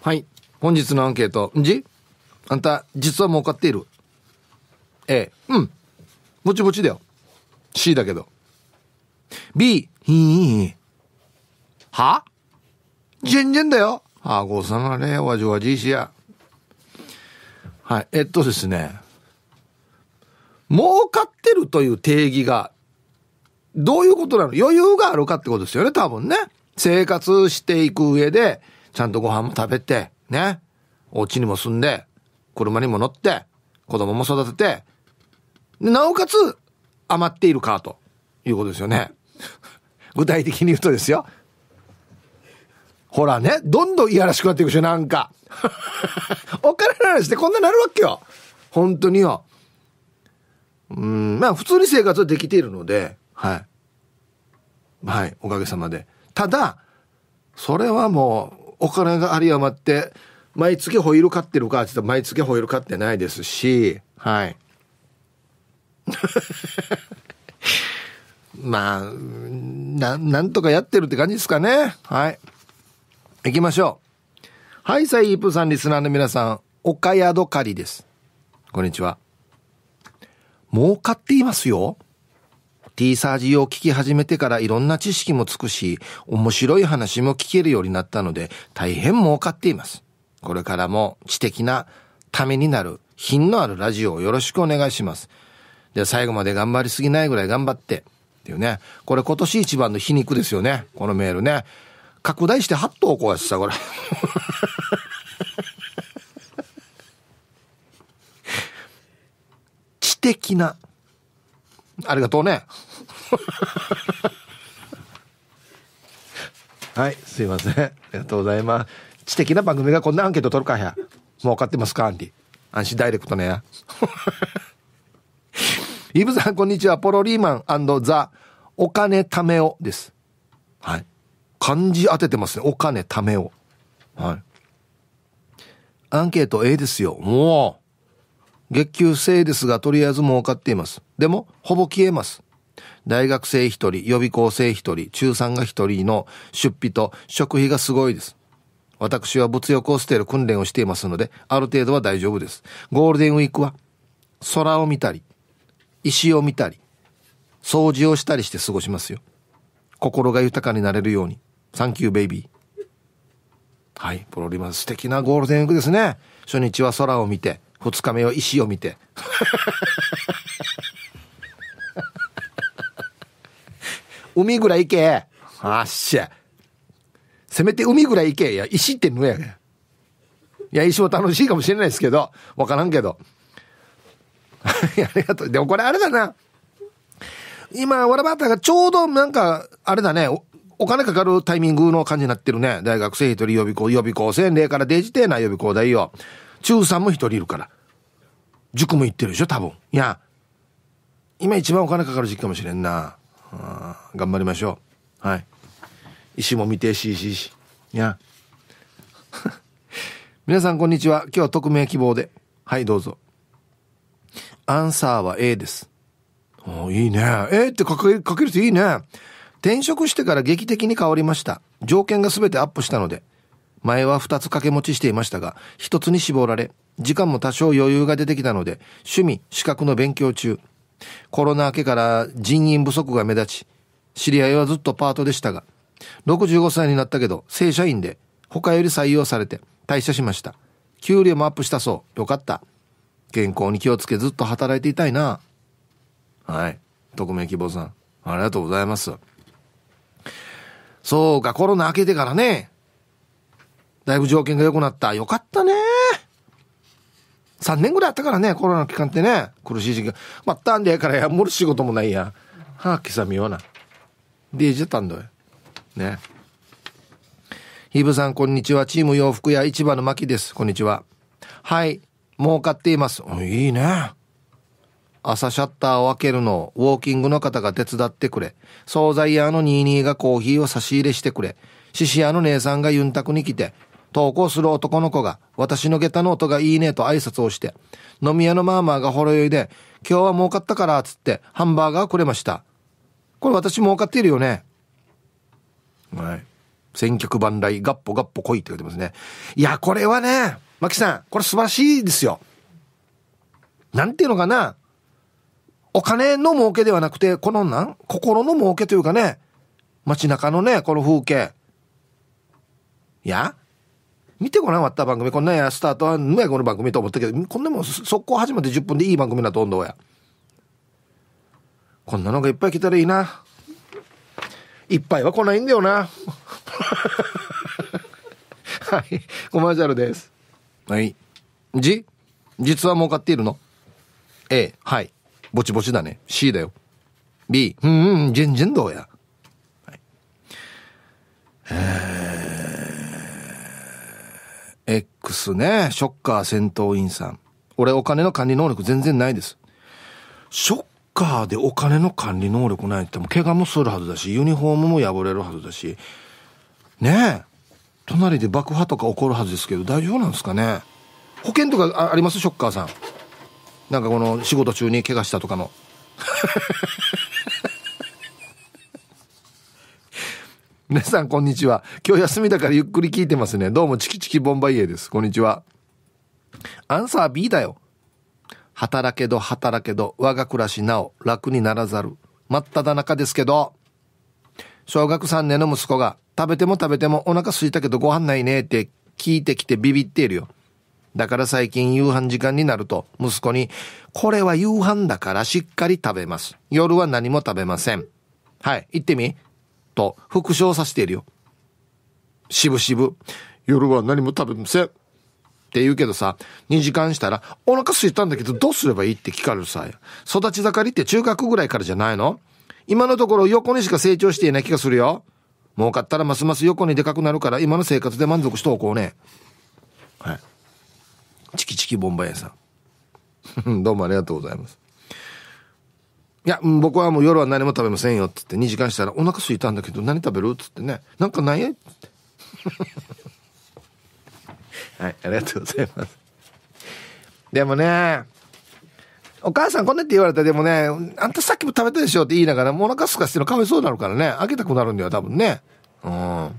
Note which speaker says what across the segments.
Speaker 1: はい。本日のアンケート。んじあんた、実は儲かっている ?A、うん。もちもちだよ。C だけど。B、いい。は全然だよ。あごさまね、わじわじいしや。はい。えっとですね。儲かってるという定義が、どういうことなの余裕があるかってことですよね、多分ね。生活していく上で、ちゃんとご飯も食べて、ね。お家にも住んで、車にも乗って、子供も育てて、なおかつ余っているかということですよね。具体的に言うとですよ。ほらね、どんどんいやらしくなっていくしょ、なんか。お金の話してこんななるわけよ。本当によ。うん、まあ普通に生活はできているので、はい。はい、おかげさまで。ただ、それはもう、お金があり余って毎月ホイール買ってるかって言ったら毎月ホイール買ってないですしはい まあななんとかやってるって感じですかねはい行きましょうはいサイープさんリスナーの皆さん岡宿かりですこんにちは儲かっていますよ T サージを聞き始めてからいろんな知識もつくし、面白い話も聞けるようになったので、大変儲かっています。これからも知的なためになる品のあるラジオをよろしくお願いします。で、最後まで頑張りすぎないぐらい頑張って。っていうね。これ今年一番の皮肉ですよね。このメールね。拡大して8投稿やってさ、これ。知的な。ありがとうね。はいすいませんありがとうございます知的な番組がこんなアンケート取るかや儲かってますかアンディ安心ダイレクトね イブさんこんにちはポロリーマンザお金ためをですはい漢字当ててますねお金ためをはいアンケート A ですよもう月給制ですがとりあえず儲かっていますでもほぼ消えます大学生1人、予備校生1人、中3が1人の出費と食費がすごいです。私は物欲を捨てる訓練をしていますので、ある程度は大丈夫です。ゴールデンウィークは、空を見たり、石を見たり、掃除をしたりして過ごしますよ。心が豊かになれるように。サンキューベイビー。はい、ポロリマン素敵なゴールデンウィークですね。初日は空を見て、2日目は石を見て。海ぐらい行け。あっしゃ。せめて海ぐらい行け。いや、石って無やいや、石も楽しいかもしれないですけど、わからんけど。ありがとう。でもこれあれだな。今、わらばたがちょうどなんか、あれだねお、お金かかるタイミングの感じになってるね。大学生一人予備校、予備校生、0からデジテーな予備校だよ。中3も一人いるから。塾も行ってるでしょ、多分。いや、今一番お金かかる時期かもしれんな。頑張りましょうはい石も見てしいししいや 皆さんこんにちは今日は匿名希望ではいどうぞアンサーは A ですおいいね A って書け書ける人いいね転職してから劇的に変わりました条件が全てアップしたので前は2つ掛け持ちしていましたが1つに絞られ時間も多少余裕が出てきたので趣味資格の勉強中コロナ明けから人員不足が目立ち、知り合いはずっとパートでしたが、65歳になったけど正社員で他より採用されて退社しました。給料もアップしたそう。よかった。健康に気をつけずっと働いていたいな。はい。匿名希望さん。ありがとうございます。そうか、コロナ明けてからね。だいぶ条件が良くなった。よかったね。3年ぐらいあったからね、コロナの期間ってね、苦しい時期。まったんでやからや、もる仕事もないや。はあ、刻みような。でじたんだよ。ね。ヒブさん、こんにちは。チーム洋服屋市場の牧です。こんにちは。はい。儲かっています。いいね。朝シャッターを開けるのをウォーキングの方が手伝ってくれ。惣菜屋のニーニーがコーヒーを差し入れしてくれ。獅子屋の姉さんがユンタクに来て、投稿する男の子が、私の下駄の音がいいねと挨拶をして、飲み屋のマーマーがほろ酔いで、今日は儲かったから、つってハンバーガーくれました。これ私儲かっているよね。はい。選曲万来、ガッポガッポ来いって書いてますね。いや、これはね、マキさん、これ素晴らしいですよ。なんていうのかな。お金の儲けではなくて、このなん、心の儲けというかね、街中のね、この風景。いや、見てこなかった番組、こんなや、スタートは、無やこの番組と思ったけど、こんなもん速攻始まって10分でいい番組だとんどや。こんなのがいっぱい来たらいいな。いっぱいは来ないんだよな。はい。コマーシャルです。はい。じ実は儲かっているの ?A、はい。ぼちぼちだね。C だよ。B、うんうん、全然どうや。はい。えー X ね。ショッカー戦闘員さん。俺お金の管理能力全然ないです。ショッカーでお金の管理能力ないっても怪我もするはずだし、ユニフォームも破れるはずだし。ねえ。隣で爆破とか起こるはずですけど、大丈夫なんですかね。保険とかありますショッカーさん。なんかこの仕事中に怪我したとかの。皆さんこんにちは。今日休みだからゆっくり聞いてますね。どうもチキチキボンバイエです。こんにちは。アンサー B だよ。働けど働けど我が暮らしなお楽にならざる。真っ只中ですけど。小学3年の息子が食べても食べてもお腹すいたけどご飯ないねって聞いてきてビビっているよ。だから最近夕飯時間になると息子にこれは夕飯だからしっかり食べます。夜は何も食べません。はい、行ってみ。と復唱させているよ。しぶしぶ、夜は何も食べません。って言うけどさ、2時間したら、お腹空いたんだけどどうすればいいって聞かれるさ。育ち盛りって中学ぐらいからじゃないの今のところ横にしか成長していない気がするよ。儲かったらますます横にでかくなるから今の生活で満足しておこうね。はい。チキチキボンバイエさん。どうもありがとうございます。いや、僕はもう夜は何も食べませんよって言って2時間したらお腹すいたんだけど何食べるっつってね。なんかないって。はい、ありがとうございます。でもね、お母さんこんなって言われたらでもね、あんたさっきも食べたでしょって言いながらもうお腹すかしてるのかわいそうになるからね、開けたくなるんだよ、多分ね。うん。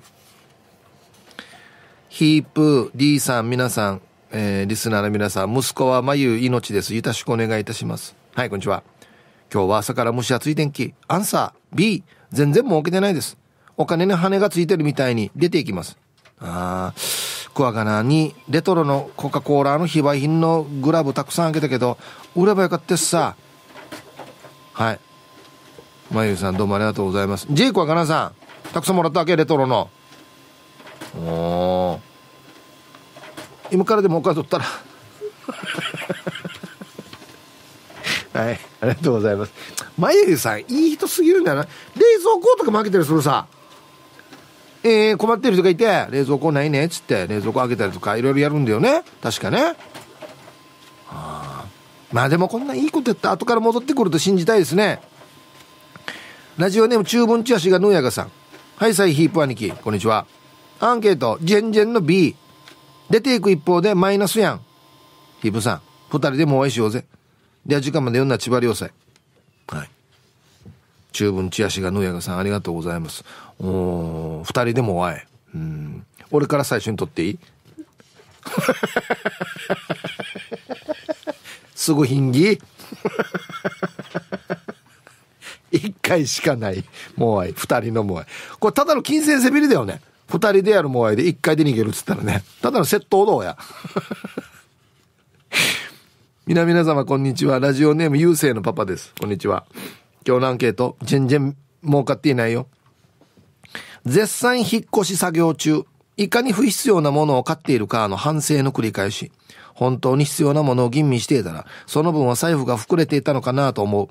Speaker 1: ヒープ D さん、皆さん、えー、リスナーの皆さん、息子は眉命です。よろしくお願いいたします。はい、こんにちは。今日は朝から蒸し暑い天気。アンサー B。全然儲けてないです。お金に羽がついてるみたいに出ていきます。ああ、クワガナにレトロのコカ・コーラの非売品のグラブたくさんあげたけど、売ればよかったっすさ。はい。まゆさんどうもありがとうございます。ジェイクはかなさん、たくさんもらったわけ、レトロの。おー。今からでもお金取ったらはい。ありがとうございます。眉毛さん、いい人すぎるんだよな。冷蔵庫とか負けたりするさ。えー、困ってる人がいて、冷蔵庫ないねつって、冷蔵庫開けたりとか、いろいろやるんだよね。確かね。あ、あ、まあでもこんないいことやった後から戻ってくると信じたいですね。ラジオネーム中文チアシがヌーヤガさん。はい、サイヒープ兄貴、こんにちは。アンケート、ジェンジェンの B。出ていく一方でマイナスやん。ヒープさん、二人でもお会いしようぜ。では時間まで読んだ千葉良生はい中文千足がぬやがさんありがとうございますお2人でも会えうん俺から最初に撮っていい すぐひんぎ一回しかないモアイ二人のモアイこれただの金銭背びりだよね二人でやるモアイで一回で逃げるっつったらねただの窃盗道や皆皆様こんにちは。ラジオネーム優勢のパパです。こんにちは。今日のアンケート、全然儲かっていないよ。絶賛引っ越し作業中、いかに不必要なものを買っているかの反省の繰り返し。本当に必要なものを吟味していたら、その分は財布が膨れていたのかなと思う。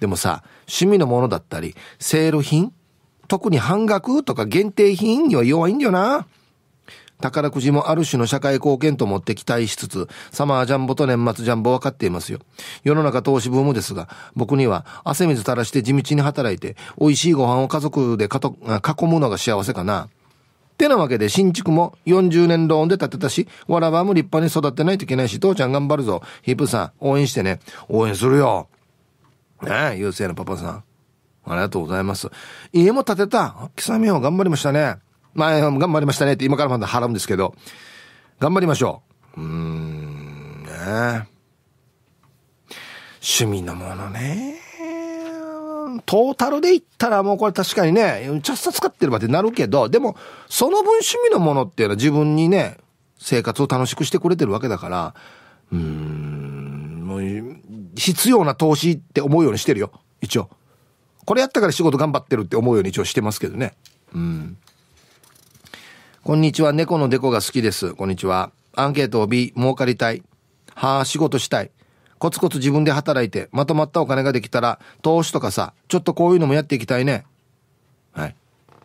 Speaker 1: でもさ、趣味のものだったり、セール品特に半額とか限定品には弱いんだよな。宝くじもある種の社会貢献と思って期待しつつ、サマージャンボと年末ジャンボ分かっていますよ。世の中投資ブームですが、僕には汗水垂らして地道に働いて、美味しいご飯を家族で囲むのが幸せかな。ってなわけで新築も40年ローンで建てたし、わらばも立派に育てないといけないし、父ちゃん頑張るぞ。ヒップさん、応援してね。応援するよ。ねえ、優勢のパパさん。ありがとうございます。家も建てた。貴様よ、頑張りましたね。まあ、頑張りましたねって今からまだ払うんですけど、頑張りましょう。うーん、ね趣味のものね。トータルで言ったらもうこれ確かにね、ちゃっさ使ってればってなるけど、でも、その分趣味のものっていうのは自分にね、生活を楽しくしてくれてるわけだから、うーん、もう、必要な投資って思うようにしてるよ。一応。これやったから仕事頑張ってるって思うように一応してますけどね。うん。こんにちは、猫のデコが好きです。こんにちは。アンケートを B、儲かりたい。はあ、仕事したい。コツコツ自分で働いて、まとまったお金ができたら、投資とかさ、ちょっとこういうのもやっていきたいね。はい。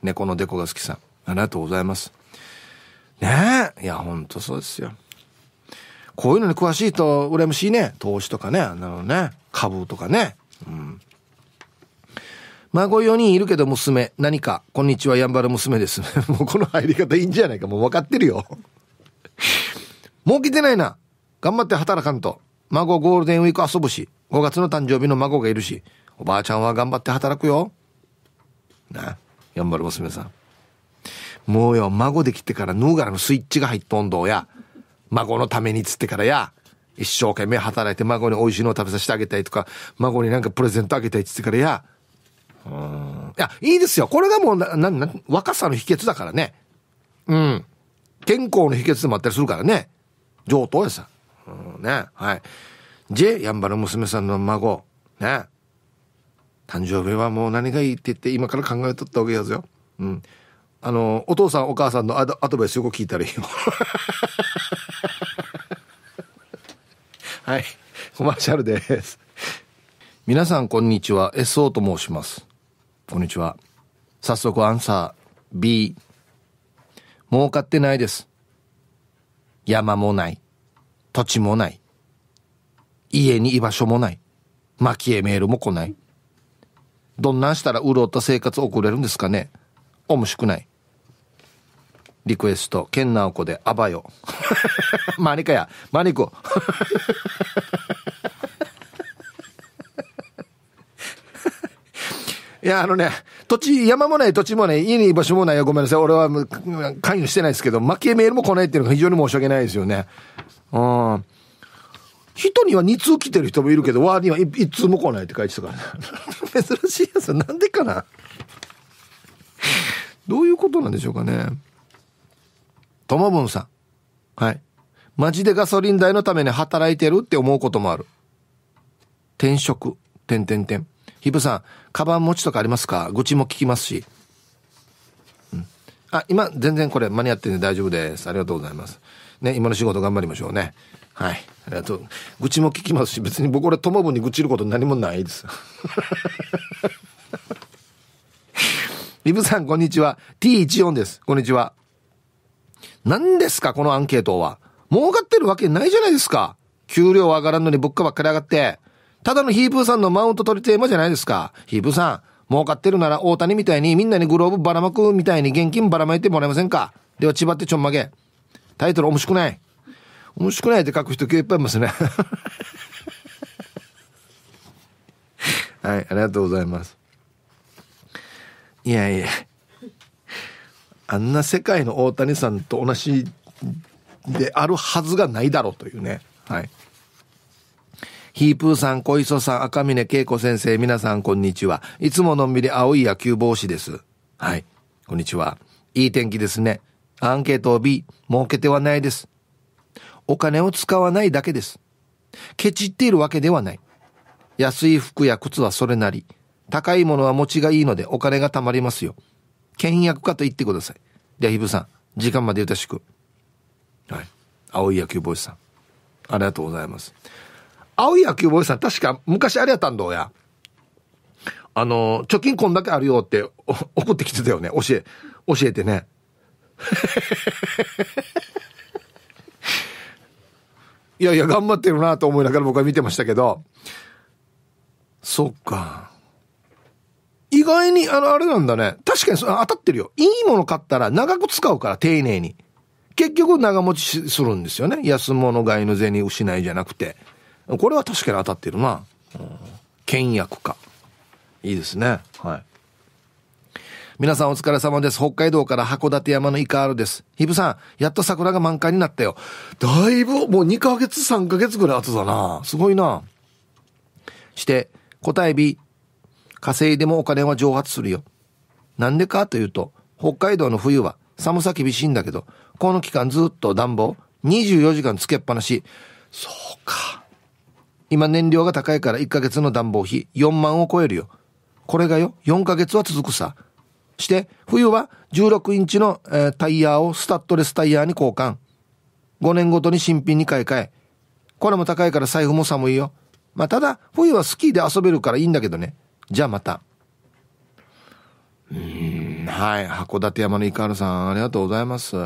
Speaker 1: 猫のデコが好きさん。ありがとうございます。ねえ。いや、ほんとそうですよ。こういうのに詳しいと羨ましいね。投資とかね。あのね。株とかね。うん。孫4人いるけど娘、何か、こんにちは、やんばる娘です。もうこの入り方いいんじゃないか、もう分かってるよ。儲けてないな。頑張って働かんと。孫ゴールデンウィーク遊ぶし、5月の誕生日の孫がいるし、おばあちゃんは頑張って働くよ。なやんばる娘さん。もうよ、孫できてからヌーガラのスイッチが入っとんどうや。孫のためにつってからや。一生懸命働いて孫に美味しいのを食べさせてあげたいとか、孫になんかプレゼントあげたいっつってからや。うん。いや、いいですよ。これがもうな、な、な、若さの秘訣だからね。うん。健康の秘訣でもあったりするからね。上等やさ。うん、ね。はい。ジェ、やんばる娘さんの孫。ね。誕生日はもう何がいいって言って今から考えとったわけやぞよ。うん。あの、お父さんお母さんのアドアドバイスよく聞いたらいいよ。はい。コマーシャルです。皆さんこんにちは。SO と申します。こんにちは。早速アンサー B。儲かってないです。山もない。土地もない。家に居場所もない。蒔絵メールも来ない。どんなんしたら潤った生活を送れるんですかねおもしくない。リクエスト、ケンナオコで、あばよ。マニカや、マニコ。いや、あのね、土地、山もない土地もない、家に居場所もないよ。ごめんなさい。俺は関与してないですけど、負けメールも来ないっていうのが非常に申し訳ないですよね。うん。人には2通来てる人もいるけど、わーには 1, 通も来ないって書いてたから、ね、珍しいやつ。なんでかなどういうことなんでしょうかね。ともぶんさん。はい。マジでガソリン代のために働いてるって思うこともある。転職。てんてんてん。ヒブさん、カバン持ちとかありますか愚痴も聞きますし。うん。あ、今、全然これ間に合ってんで大丈夫です。ありがとうございます。ね、今の仕事頑張りましょうね。はい。ありがとう。愚痴も聞きますし、別に僕俺友分に愚痴ること何もないです。リ ブさん、こんにちは。T14 です。こんにちは。何ですか、このアンケートは。儲かってるわけないじゃないですか。給料上がらんのに物価ばっかり上がって。ただのヒープーさんのマウント取りテーマじゃないですか。ヒープーさん、儲かってるなら大谷みたいにみんなにグローブばらまくみたいに現金ばらまいてもらえませんか。では、千葉ってちょんまげ。タイトル面白くない。面白くないって書く人結構いっぱいいますね。はい、ありがとうございます。いやいや。あんな世界の大谷さんと同じであるはずがないだろうというね。はい。ヒープーさん、小磯さん、赤峰恵子先生、皆さんこんにちは。いつものんびり青い野球帽子です。はい。こんにちは。いい天気ですね。アンケートを B、儲けてはないです。お金を使わないだけです。ケチっているわけではない。安い服や靴はそれなり。高いものは持ちがいいのでお金が貯まりますよ。倹約家と言ってください。では、ヒブさん、時間までよろしく。はい。青い野球帽子さん。ありがとうございます。青い野球ボーさん、確か昔あれやったんどうや。あの、貯金こんだけあるよって怒ってきてたよね。教え、教えてね。いやいや、頑張ってるなと思いながら僕は見てましたけど。そっか。意外に、あの、あれなんだね。確かにそ当たってるよ。いいもの買ったら長く使うから、丁寧に。結局長持ちするんですよね。安物買いの銭失いじゃなくて。これは確かに当たってるな。うん、倹約家。いいですね。はい。皆さんお疲れ様です。北海道から函館山のイカールです。ヒブさん、やっと桜が満開になったよ。だいぶ、もう2ヶ月、3ヶ月ぐらい後だな。すごいな。して、答え日、稼いでもお金は蒸発するよ。なんでかというと、北海道の冬は寒さ厳しいんだけど、この期間ずっと暖房、24時間つけっぱなし。そうか。今燃料が高いから1ヶ月の暖房費4万を超えるよ。これがよ、4ヶ月は続くさ。して、冬は16インチの、えー、タイヤをスタッドレスタイヤに交換。5年ごとに新品に買い替え。これも高いから財布も寒いよ。まあ、ただ、冬はスキーで遊べるからいいんだけどね。じゃあまた。うん、はい。函館山のイカールさん、ありがとうございます。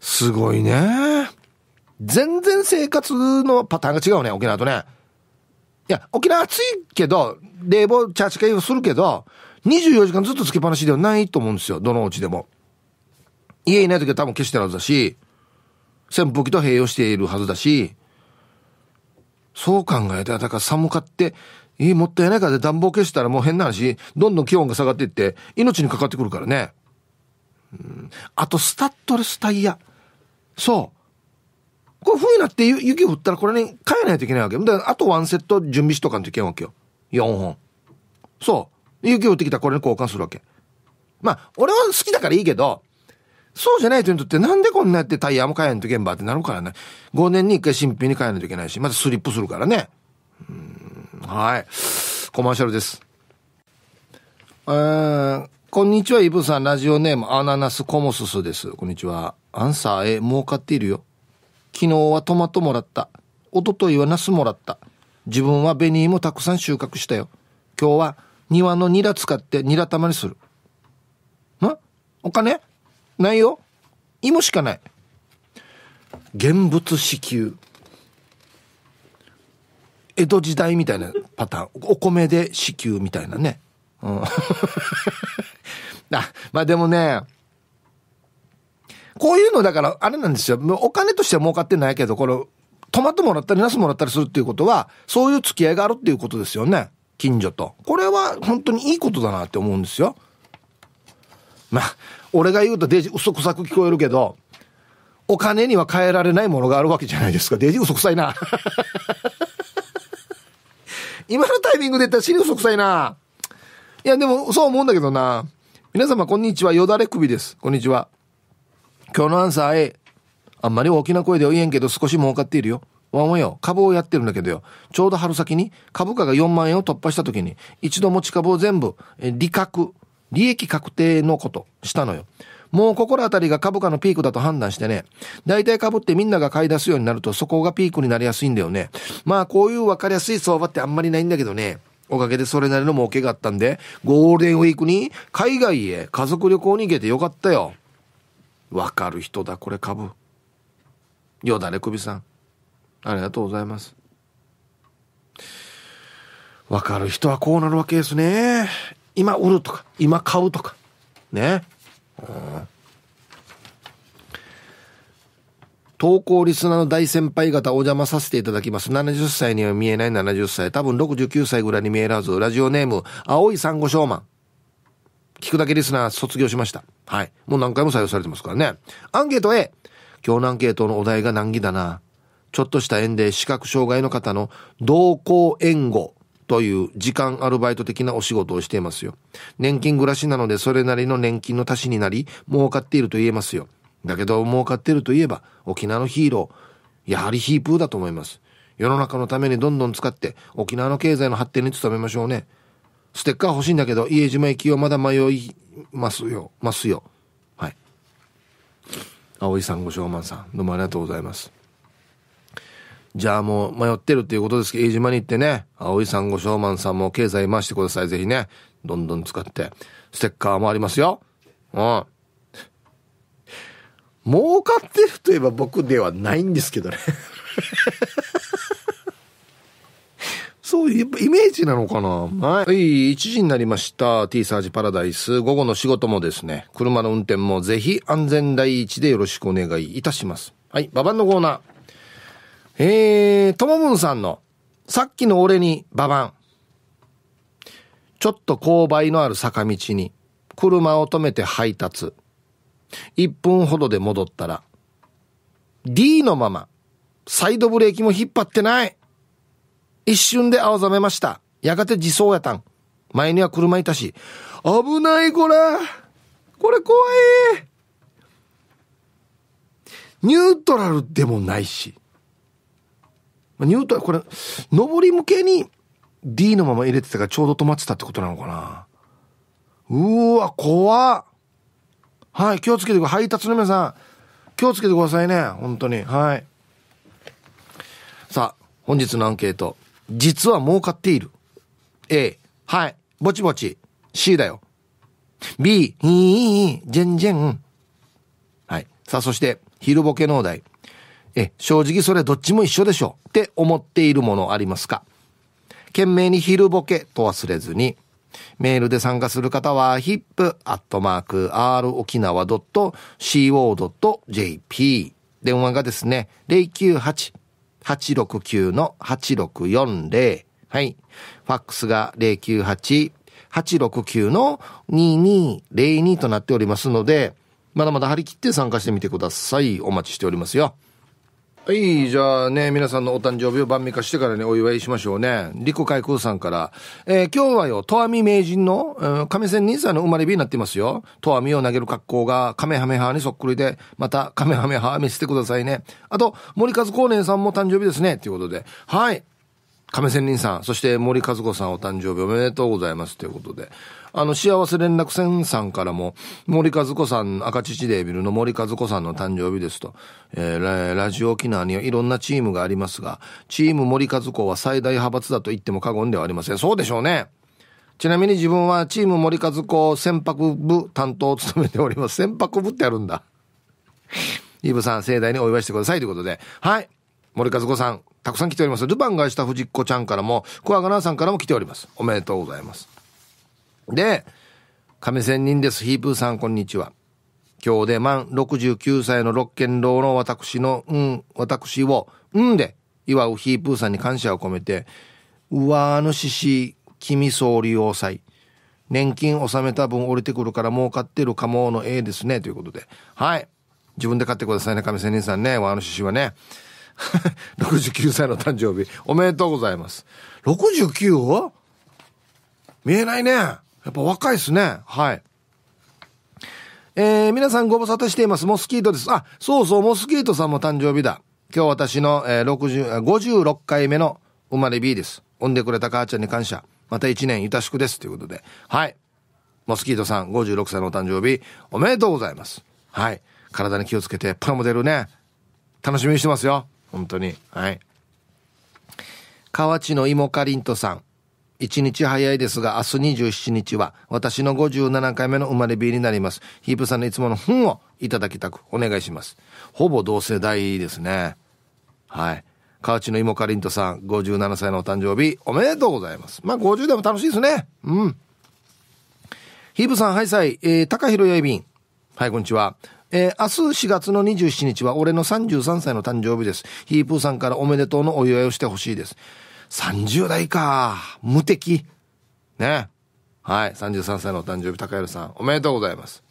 Speaker 1: すごいね。全然生活のパターンが違うね、沖縄とね。いや、沖縄暑いけど、冷房、チャージ会をするけど、24時間ずっとつけっぱなしではないと思うんですよ。どのお家でも。家いない時は多分消してるはずだし、扇風機と併用しているはずだし、そう考えたら、だから寒かって、えー、もったいないから暖房消したらもう変な話、どんどん気温が下がっていって、命にかかってくるからね。うん、あと、スタッドレスタイヤ。そう。これ冬になって雪降ったらこれに帰らないといけないわけ。あとワンセット準備しとかんといけんわけよ。4本。そう。雪降ってきたらこれに交換するわけ。まあ、俺は好きだからいいけど、そうじゃない人にとってなんでこんなやってタイヤも変えないと現場ってなるからね。5年に1回新品に変えないといけないし、またスリップするからね。うん、はい。コマーシャルです。ー、こんにちは、イブさん。ラジオネーム、アナナスコモススです。こんにちは。アンサーへ、儲かっているよ。昨日はトマトもらった。一昨日はナスもらった。自分は紅もたくさん収穫したよ。今日は庭のニラ使ってニラ玉にする。んお金ないよ。芋しかない。現物支給。江戸時代みたいなパターン。お米で支給みたいなね。うん、あ、まあでもね、こういうのだから、あれなんですよ。お金としては儲かってないけど、この、トマトもらったり、ナスもらったりするっていうことは、そういう付き合いがあるっていうことですよね。近所と。これは本当にいいことだなって思うんですよ。まあ、俺が言うとデジ嘘くさく聞こえるけど、お金には変えられないものがあるわけじゃないですか。デジ嘘くさいな。今のタイミングで言ったら死に嘘くさいな。いや、でもそう思うんだけどな。皆様こんにちは。よだれ首です。こんにちは。今日のアンサー A。あんまり大きな声では言えんけど少し儲かっているよ。ワンワンよ、株をやってるんだけどよ、ちょうど春先に株価が4万円を突破した時に、一度持ち株を全部、え利確、利益確定のこと、したのよ。もう心当たりが株価のピークだと判断してね、大体株ってみんなが買い出すようになるとそこがピークになりやすいんだよね。まあこういうわかりやすい相場ってあんまりないんだけどね。おかげでそれなりの儲けがあったんで、ゴールデンウィークに海外へ家族旅行に行けてよかったよ。わかる人だこれ株よだれ首さんありがとうございますわかる人はこうなるわけですね今売るとか今買うとかね、うん、投稿リスナーの大先輩方お邪魔させていただきます70歳には見えない70歳多分69歳ぐらいに見えらずラジオネーム青い珊瑚礁マン聞くだけリスナー卒業しました。はい。もう何回も採用されてますからね。アンケート A。今日のアンケートのお題が難儀だな。ちょっとした縁で視覚障害の方の同行援護という時間アルバイト的なお仕事をしていますよ。年金暮らしなのでそれなりの年金の足しになり、儲かっていると言えますよ。だけど儲かっているといえば沖縄のヒーロー、やはりヒープーだと思います。世の中のためにどんどん使って沖縄の経済の発展に努めましょうね。ステッカー欲しいんだけど、家島行きをまだ迷いますよ、ますよ。はい。葵さん、ごしょさん、どうもありがとうございます。じゃあもう迷ってるっていうことですけど、家島に行ってね、葵さん、ごしょさんも経済回してください。ぜひね、どんどん使って。ステッカーもありますよ。うん。儲かってるといえば僕ではないんですけどね そういうイメージなのかなはい。1時になりました。T サージパラダイス。午後の仕事もですね、車の運転もぜひ安全第一でよろしくお願いいたします。はい。ババンのコーナー。えー、ともぶんさんの、さっきの俺にババン。ちょっと勾配のある坂道に、車を止めて配達。1分ほどで戻ったら、D のまま、サイドブレーキも引っ張ってない。一瞬で青ざめました。やがて自走やたん。前には車いたし、危ないこれこれ怖いニュートラルでもないし。ニュートラル、これ、上り向けに D のまま入れてたからちょうど止まってたってことなのかなうわ、怖っはい、気をつけてください。配達の皆さん、気をつけてくださいね。本当に。はい。さあ、本日のアンケート。実は儲かっている。A、はい、ぼちぼち。C だよ。B、いいいい、全然。はい。さあ、そして、昼ボケお題。え、正直それどっちも一緒でしょって思っているものありますか懸命に昼ボケと忘れずに、メールで参加する方は hip.rokinawa.co.jp 電話がですね、098 869-8640。はい。ファックスが098-869-2202となっておりますので、まだまだ張り切って参加してみてください。お待ちしておりますよ。はい、じゃあね、皆さんのお誕生日を晩味化してからね、お祝いしましょうね。陸海空さんから、えー、今日はよ、とわみ名人の、えー、亀仙人さんの生まれ日になってますよ。とわみを投げる格好が、カメハメハにそっくりで、また、カメハメハ見せてくださいね。あと、森和光年さんも誕生日ですね、ということで。はい。亀仙人さん、そして森和子さんお誕生日おめでとうございます、ということで。あの、幸せ連絡船さんからも、森和子さん、赤チデービルの森和子さんの誕生日ですと、えー、ラジオ沖縄にはいろんなチームがありますが、チーム森和子は最大派閥だと言っても過言ではありません。そうでしょうね。ちなみに自分はチーム森和子船舶部担当を務めております。船舶部ってあるんだ。イブさん、盛大にお祝いしてくださいということで。はい。森和子さん、たくさん来ております。ルパンがした藤子ちゃんからも、桑ーさんからも来ております。おめでとうございます。で、亀仙人です。ヒープーさん、こんにちは。今日で満69歳の六軒老の私の、うん、私を、うんで、祝うヒープーさんに感謝を込めて、うわぬしし、君総理要塞。年金納めた分降りてくるから儲かってるかもの A ですね。ということで。はい。自分で買ってくださいね、亀仙人さんね。わぬししはね。69 歳の誕生日。おめでとうございます。69? 見えないね。やっぱ若いですね。はい。えー、皆さんご無沙汰しています。モスキートです。あ、そうそう、モスキートさんも誕生日だ。今日私の、えー、60 56回目の生まれ B です。産んでくれた母ちゃんに感謝。また一年いたしくです。ということで。はい。モスキートさん、56歳のお誕生日、おめでとうございます。はい。体に気をつけて、プラモデルね。楽しみにしてますよ。本当に。はい。河内の芋かりんとさん。一日早いですが、明日27日は、私の57回目の生まれ日になります。ヒープさんのいつもの本をいただきたくお願いします。ほぼ同世代ですね。はい。河内の芋かりんとさん、57歳のお誕生日、おめでとうございます。まあ、50でも楽しいですね。うん。ヒープさん、ハイサイ、えー、高弘やいびん。はい、こんにちは。えー、明日4月の27日は俺の33歳の誕生日です。ヒープーさんからおめでとうのお祝いをしてほしいです。30代か。無敵。ね。はい。33歳のお誕生日、高弘さん。おめでとうございます。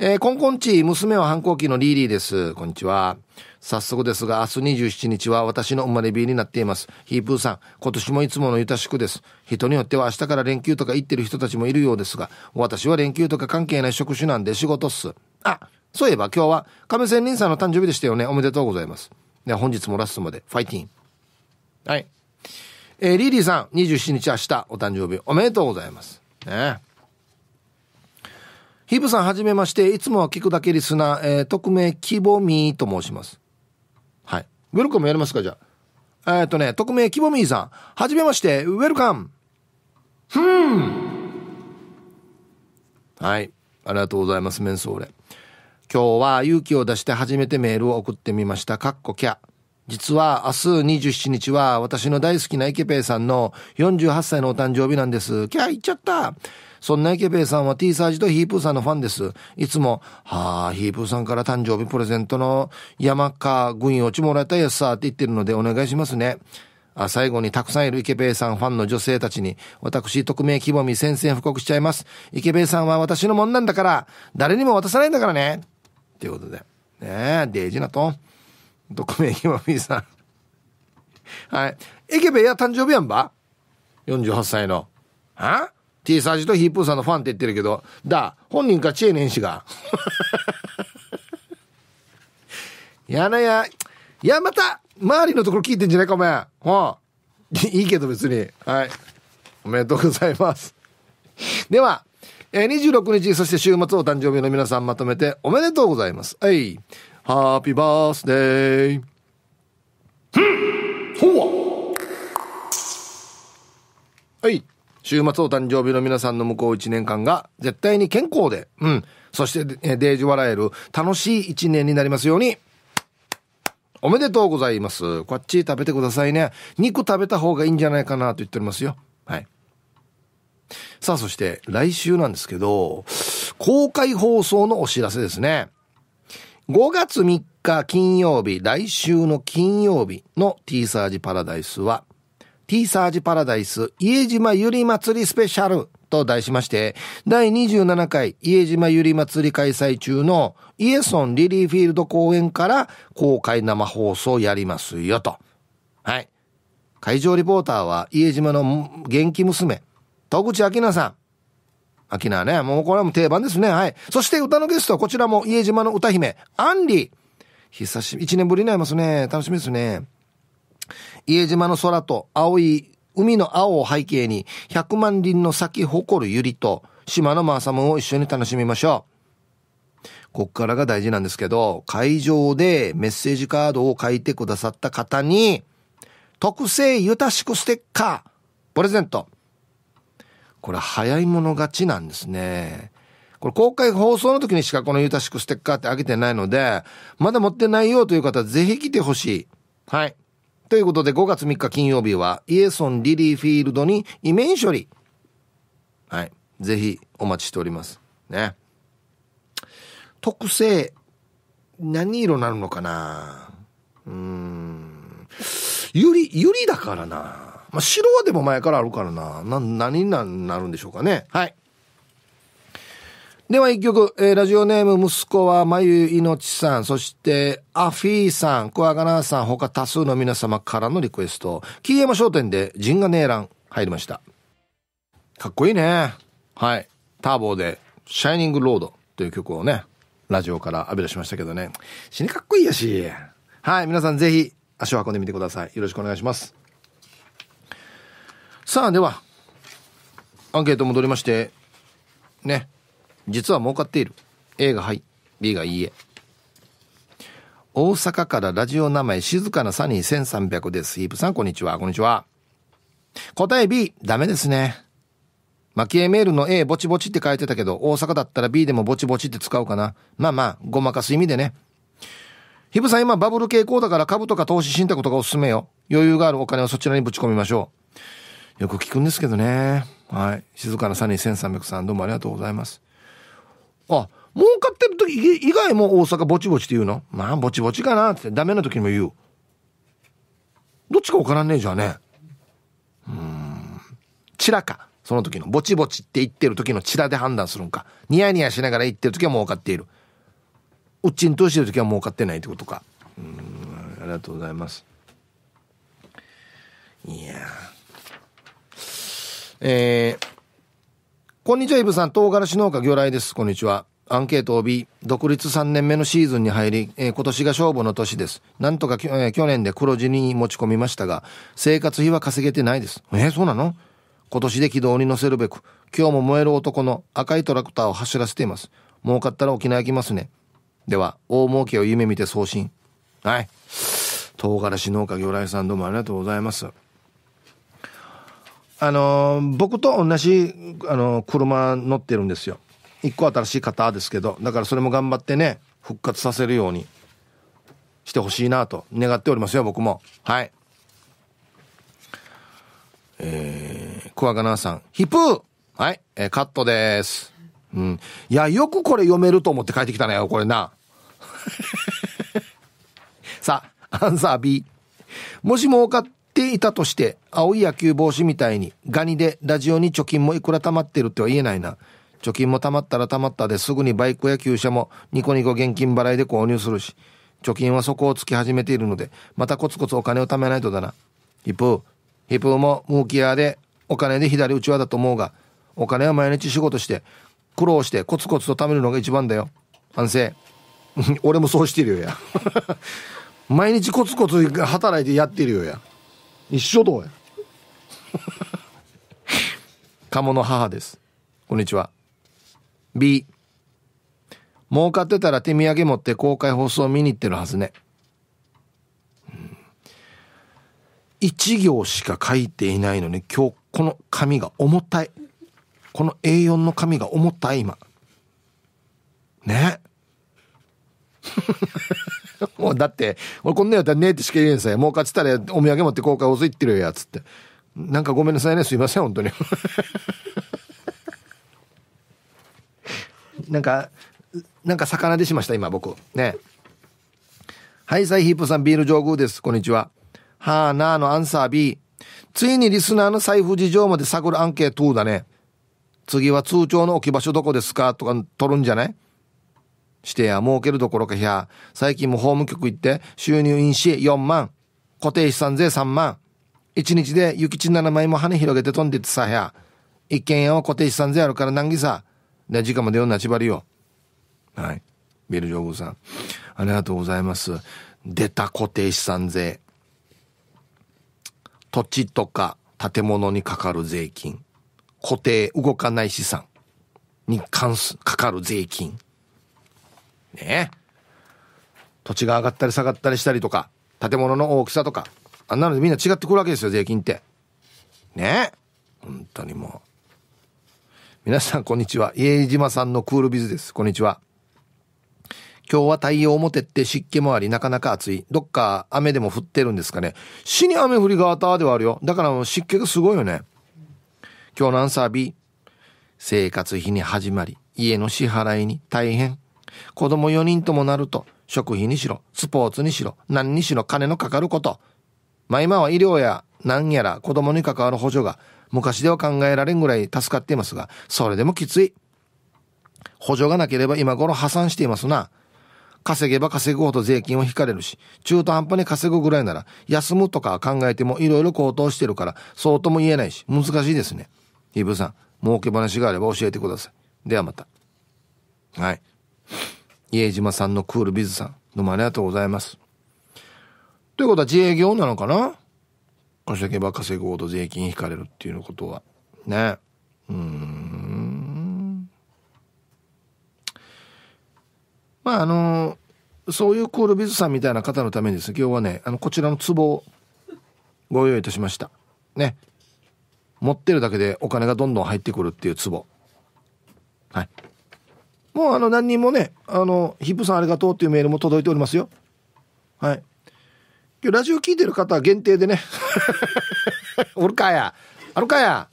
Speaker 1: えー、コンコンチ、娘は反抗期のリーリーです。こんにちは。早速ですが、明日27日は私の生まれ日になっています。ヒープーさん、今年もいつものゆたしくです。人によっては明日から連休とか行ってる人たちもいるようですが、私は連休とか関係ない職種なんで仕事っす。あ、そういえば今日は亀仙人さんの誕生日でしたよね。おめでとうございます。で本日もラストまで、ファイティン。はい。えー、リリーさん、27日明日、お誕生日おめでとうございます。ね。ヒブさん、はじめまして。いつもは聞くだけリスナー、えー、匿名、きぼみーと申します。はい。ウェルカムやりますか、じゃあ。えー、っとね、匿名、きぼみーさん、はじめまして。ウェルカムふんはい。ありがとうございます、メンソーレ。今日は勇気を出して初めてメールを送ってみました。かっこキャ。実は明日27日は私の大好きな池イさんの48歳のお誕生日なんです。キャー行っちゃったそんな池イさんは T サージとヒープーさんのファンです。いつも、はあ、ヒープーさんから誕生日プレゼントの山か軍落ちもらえたやつさって言ってるのでお願いしますね。あ最後にたくさんいる池イさんファンの女性たちに、私、匿名希望み宣戦布告しちゃいます。池イさんは私のもんなんだから、誰にも渡さないんだからね。ということで。ねえ、デイジなと。匿名ひまみーさんはいエケベや誕生日やんば48歳のは T サージとヒープーさんのファンって言ってるけどだ本人か知恵ん氏が やなやいやまた周りのところ聞いてんじゃないかお前ほういいけど別にはいおめでとうございますではえ26日、そして週末お誕生日の皆さんまとめておめでとうございます。はい。ハッピーバースデー。ほはい。週末お誕生日の皆さんの向こう一年間が絶対に健康で、うん。そして、デージ笑える楽しい一年になりますように。おめでとうございます。こっち食べてくださいね。肉食べた方がいいんじゃないかなと言っておりますよ。はい。さあ、そして来週なんですけど、公開放送のお知らせですね。5月3日金曜日、来週の金曜日の T サージパラダイスは、T サージパラダイス家島ゆり祭りスペシャルと題しまして、第27回家島ゆり祭り開催中のイエソンリリーフィールド公演から公開生放送やりますよと。はい。会場リポーターは家島の元気娘、戸口明菜さん。秋菜ね。もうこれも定番ですね。はい。そして歌のゲストはこちらも家島の歌姫、アンリ久しぶり、一年ぶりになりますね。楽しみですね。家島の空と青い海の青を背景に100万輪の咲き誇る百合と島のマーサムを一緒に楽しみましょう。こっからが大事なんですけど、会場でメッセージカードを書いてくださった方に、特製ゆたしくステッカー、プレゼント。これ早い者勝ちなんですね。これ公開放送の時にしかこのタシしくステッカーってあげてないので、まだ持ってないよという方はぜひ来てほしい。はい。ということで5月3日金曜日はイエソンリリーフィールドにイメン処理。はい。ぜひお待ちしております。ね。特性、何色なるのかなうーん。ゆり、ゆりだからな。まあ、はでも前からあるからな。な、何になるんでしょうかね。はい。では一曲、えー、ラジオネーム息子はまゆいのちさん、そしてアフィーさん、クワガナーさん、他多数の皆様からのリクエスト、キーヤマ商店でジンガネーラン入りました。かっこいいね。はい。ターボで、シャイニングロードという曲をね、ラジオから浴び出しましたけどね。死にかっこいいやし。はい、皆さんぜひ足を運んでみてください。よろしくお願いします。さあ、では、アンケート戻りまして、ね、実は儲かっている。A がはい、B がいいえ。大阪からラジオ名前静かなサニー1300です。ヒープさん、こんにちは。こんにちは。答え B、ダメですね。蒔絵メールの A ぼちぼちって書いてたけど、大阪だったら B でもぼちぼちって使うかな。まあまあ、ごまかす意味でね。ヒブさん今バブル傾向だから株とか投資信託とかおすすめよ。余裕があるお金はそちらにぶち込みましょうよく聞くんですけどね。はい。静かなサニー1300さん、どうもありがとうございます。あ、儲かってる時以外も大阪ぼちぼちって言うのまあ、ぼちぼちかなってダメな時にも言う。どっちかわからんねえじゃね。うん。チラか。その時の、ぼちぼちって言ってる時のチラで判断するんか。ニヤニヤしながら言ってる時は儲かっている。うっちんとしてる時は儲かってないってことか。うん、ありがとうございます。いやえー、こんにちは、イブさん。唐辛子農家魚雷です。こんにちは。アンケート OB、独立3年目のシーズンに入り、えー、今年が勝負の年です。なんとか、えー、去年で黒字に持ち込みましたが、生活費は稼げてないです。えー、そうなの今年で軌道に乗せるべく、今日も燃える男の赤いトラクターを走らせています。儲かったら沖縄行きますね。では、大儲けを夢見て送信。はい。唐辛子農家魚雷さんどうもありがとうございます。あの僕と同じあの車乗ってるんですよ一個新しい方ですけどだからそれも頑張ってね復活させるようにしてほしいなと願っておりますよ僕もはいえー、クワガナーさんヒプーはい、えー、カットですうんいやよくこれ読めると思って書いてきたねこれな さあアンサー B もし儲かっていたとして、青い野球帽子みたいに、ガニでラジオに貯金もいくら貯まってるっては言えないな。貯金も貯まったら貯まったですぐにバイクや旧車もニコニコ現金払いで購入するし、貯金は底をつき始めているので、またコツコツお金を貯めないとだな。ヒップー、ヒップーもムーキヤでお金で左打ちはだと思うが、お金は毎日仕事して、苦労してコツコツと貯めるのが一番だよ。反省。俺もそうしてるよや。毎日コツコツ働いてやってるよや。一緒どうや鴨の母ですこんにちは B 儲かってたら手土産持って公開放送見に行ってるはずね、うん、1行しか書いていないのに今日この紙が重たいこの A4 の紙が重たい今ね もうだって、俺こんなやったらねえってしか言えんさもうかつたらお土産持って後悔をいってるやつって。なんかごめんなさいね、すいません、本当に。なんか、なんか魚でしました、今僕。ね。はい、サイヒープさん、ビール上宮です。こんにちは。はあなあのアンサー B。ついにリスナーの財布事情まで探るアンケートだね。次は通帳の置き場所どこですかとか取るんじゃないしてや儲けるどころかひゃ最近も法務局行って収入印紙4万固定資産税3万1日で諭吉7枚も羽広げて飛んでってさひゃ一軒家は固定資産税あるから難儀さで時間まで女縛りよはいビル・ジョさんありがとうございます出た固定資産税土地とか建物にかかる税金固定動かない資産に関すかかる税金ね土地が上がったり下がったりしたりとか、建物の大きさとか、あんなのでみんな違ってくるわけですよ、税金って。ね本当にもう。皆さん、こんにちは。家島さんのクールビズです。こんにちは。今日は太陽表てって湿気もあり、なかなか暑い。どっか雨でも降ってるんですかね。死に雨降りがあたではあるよ。だから湿気がすごいよね。今日のアンサー B。生活費に始まり、家の支払いに大変。子供4人ともなると食費にしろスポーツにしろ何にしろ金のかかることまあ今は医療や何やら子供に関わる補助が昔では考えられんぐらい助かっていますがそれでもきつい補助がなければ今頃破産していますな稼げば稼ぐほど税金を引かれるし中途半端に稼ぐぐらいなら休むとか考えてもいろいろ高騰してるからそうとも言えないし難しいですねイブさん儲け話があれば教えてくださいではまたはい家島さんのクールビズさん、どうもありがとうございます。ということは自営業なのかな稼げば稼ぐほど税金引かれるっていうことは。ね。うん。まああの、そういうクールビズさんみたいな方のためにですね、今日はね、あの、こちらの壺をご用意いたしました。ね。持ってるだけでお金がどんどん入ってくるっていう壺。はい。もうあの何人もね、あの、ヒップさんありがとうっていうメールも届いておりますよ。はい。今日ラジオ聞いてる方は限定でね。おるかや。あるかや。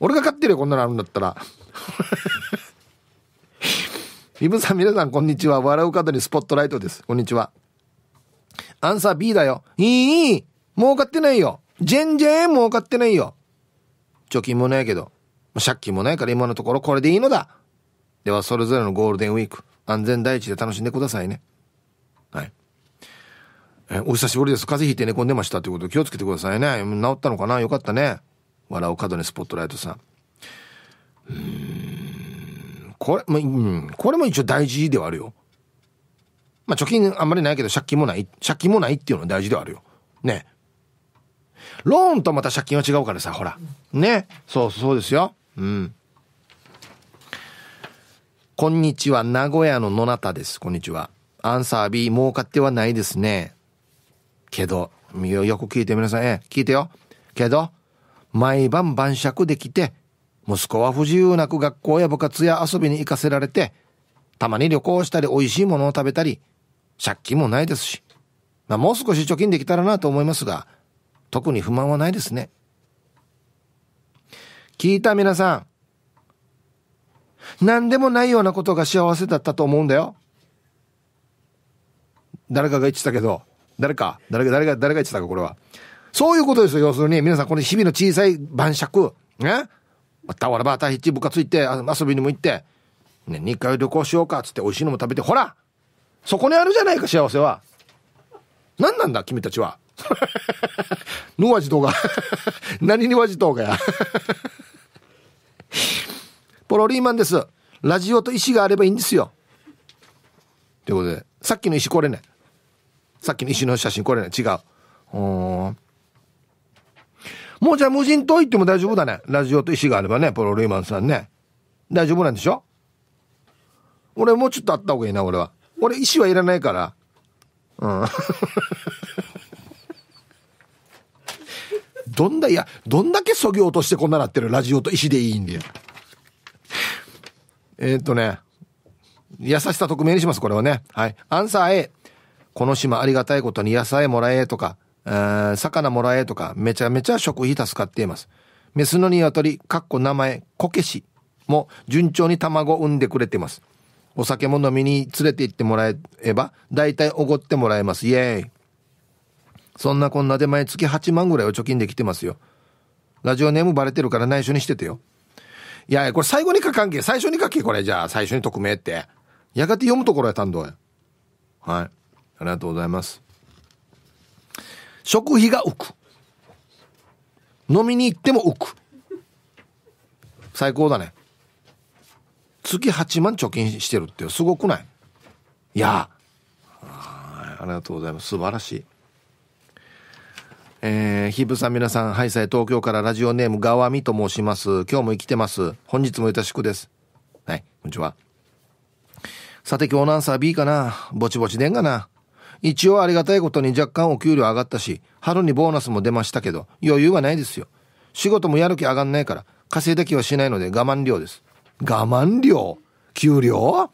Speaker 1: 俺が勝ってるよ、こんなのあるんだったら。ヒブさん、皆さん、こんにちは。笑う方にスポットライトです。こんにちは。アンサー B だよ。いい、いい。儲かってないよ。全然儲かってないよ。貯金もないけど。借金もないから今のところこれでいいのだ。ではそれぞれのゴールデンウィーク、安全第一で楽しんでくださいね。はい。え、お久しぶりです。風邪ひいて寝込んでましたということで気をつけてくださいね。治ったのかなよかったね。笑う角にスポットライトさん。うん、これ、まうん、これも一応大事ではあるよ。まあ、貯金あんまりないけど借金もない、借金もないっていうのは大事ではあるよ。ね。ローンとまた借金は違うからさ、ほら。ね。そうそうですよ。うん。こんにちは、名古屋の野中です。こんにちは。アンサー B、儲かってはないですね。けど、よく聞いて皆さん、ええ、聞いてよ。けど、毎晩晩酌できて、息子は不自由なく学校や部活や遊びに行かせられて、たまに旅行したり美味しいものを食べたり、借金もないですし、まあ、もう少し貯金できたらなと思いますが、特に不満はないですね。聞いた皆さん、何でもないようなことが幸せだったと思うんだよ。誰かが言ってたけど、誰か、誰か誰が、誰が言ってたか、これは。そういうことですよ、要するに。皆さん、この日々の小さい晩酌、ね。たわらば、ヒッチ部活行って、遊びにも行って、ね、日回旅行しようか、つって美味しいのも食べて、ほらそこにあるじゃないか、幸せは。何なんだ、君たちは。ぬわじとが。何にわじとがや。ポロリーマンです。ラジオと石があればいいんですよ。ということで、さっきの石これね。さっきの石の写真これね。違う。うん。もうじゃあ無人島行っても大丈夫だね。ラジオと石があればね、ポロリーマンさんね。大丈夫なんでしょ俺もうちょっとあった方がいいな、俺は。俺石はいらないから。うん。どんだ、いや、どんだけそぎ落としてこんななってるラジオと石でいいんだよ。えー、っとね、優しさ匿名にします、これはね。はい。アンサー A。この島ありがたいことに野菜もらえとか、あ魚もらえとか、めちゃめちゃ食費助かっています。メスの鶏、かっこ名前、こけしも順調に卵を産んでくれてます。お酒も飲みに連れて行ってもらえば、大体おごってもらえます。イエーイ。そんなこんなで毎月8万ぐらいを貯金できてますよ。ラジオネームバレてるから内緒にしててよ。いやいや、これ最後に書かんけ。最初に書け、これ。じゃあ、最初に匿名って。やがて読むところやったんどや。はい。ありがとうございます。食費が浮く。飲みに行っても浮く。最高だね。月8万貯金してるってすごくないいやありがとうございます。素晴らしい。えー、ヒープさん皆さん、ハイサイ東京からラジオネーム、ガワミと申します。今日も生きてます。本日もよろしくです。はい、こんにちは。さて今日のアンサー B かな。ぼちぼちでんがな。一応ありがたいことに若干お給料上がったし、春にボーナスも出ましたけど、余裕はないですよ。仕事もやる気上がんないから、稼いだ気はしないので我慢量です。我慢量給料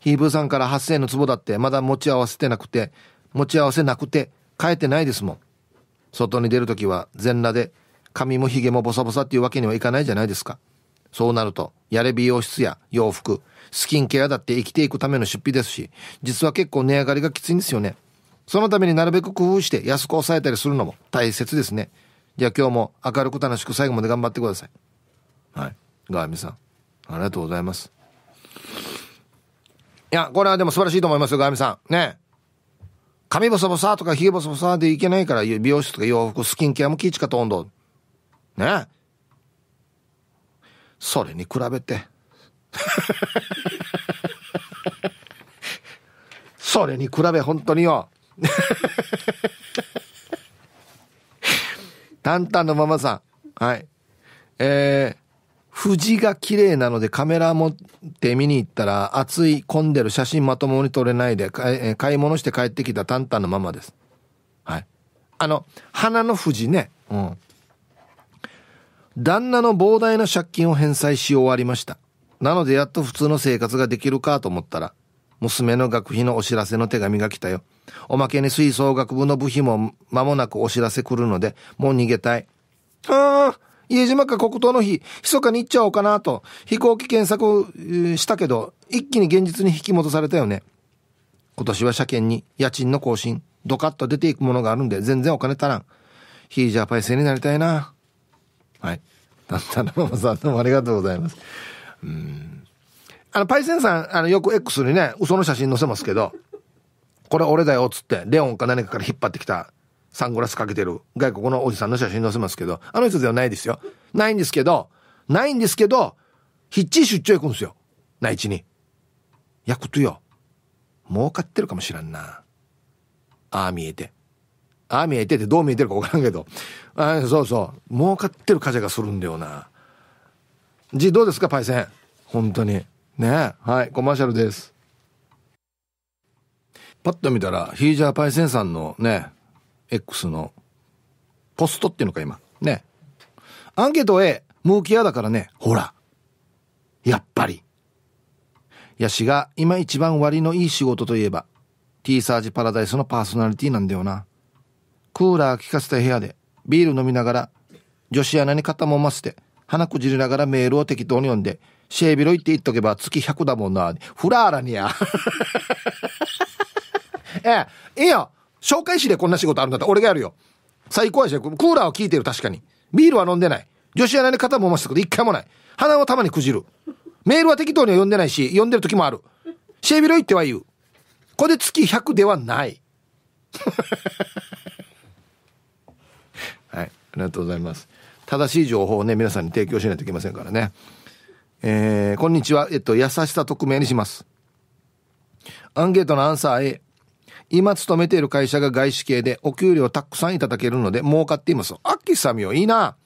Speaker 1: ヒーブーさんから8000円の壺だってまだ持ち合わせてなくて、持ち合わせなくて、買えてないですもん。外に出るときは全裸で髪もひげもボサボサっていうわけにはいかないじゃないですか。そうなると、やれ美容室や洋服、スキンケアだって生きていくための出費ですし、実は結構値上がりがきついんですよね。そのためになるべく工夫して安く抑えたりするのも大切ですね。じゃあ今日も明るく楽しく最後まで頑張ってください。はい。ガーミさん、ありがとうございます。いや、これはでも素晴らしいと思いますよ、ガーミさん。ね。髪ボサボサとか髭ボサボサでいけないから、美容室とか洋服、スキンケアも気ちかと温度。ねそれに比べて。それに比べ、本当によ。淡 々のママさん。はい。えー、富士が綺麗なのでカメラ持って見に行ったら暑い混んでる写真まともに撮れないで買い物して帰ってきたタンタンのままです。はい。あの、花の富士ね。うん。旦那の膨大な借金を返済し終わりました。なのでやっと普通の生活ができるかと思ったら、娘の学費のお知らせの手紙が来たよ。おまけに吹奏楽部の部費も間もなくお知らせ来るので、もう逃げたい。ああ家島か黒糖の日、密かに行っちゃおうかなと、飛行機検索したけど、一気に現実に引き戻されたよね。今年は車検に家賃の更新、ドカッと出ていくものがあるんで、全然お金足らん。ヒージャーパイセンになりたいな。はい。だったらママさんどうもありがとうございます。うん。あの、パイセンさん、あの、よく X にね、嘘の写真載せますけど、これ俺だよ、っつって、レオンか何かから引っ張ってきたサングラスかけてる外国のおじさんの写真載せますけど、あの人ではないですよ。ないんですけど、ないんですけど、ひっちり出張行くんですよ。内地に。やくとよ。儲かってるかもしらんな。ああ見えて。ああ見えてってどう見えてるか分からんけど。あそうそう。儲かってる風がするんだよな。じ、どうですか、パイセン。本当に。ねはい、コマーシャルです。パッと見たら、ヒージャーパイセンさんのね、X のポストっていうのか今。ね。アンケート A、ムーキアだからね、ほら。やっぱり。ヤシが今一番割のいい仕事といえば、ティーサージパラダイスのパーソナリティなんだよな。クーラー効かせた部屋で、ビール飲みながら、女子アナに肩もませて、鼻くじりながらメールを適当に読んで、シェービロイって言っとけば月100だもんな。フラーラにや。ええ、いいよ。紹介しでこんな仕事あるんだったら俺がやるよ。最高やし、クーラーは効いてる確かに。ビールは飲んでない。女子アナに肩もましたけど一回もない。鼻はたまにくじる。メールは適当には読んでないし、読んでる時もある。シェービロイっては言う。これで月100ではない。はい。ありがとうございます。正しい情報をね、皆さんに提供しないといけませんからね。えー、こんにちは。えっと、優しさ匿名にします。アンケートのアンサー A。今勤めている会社が外資系でお給料たくさんいただけるので儲かっています。あっきさみよ、いいな。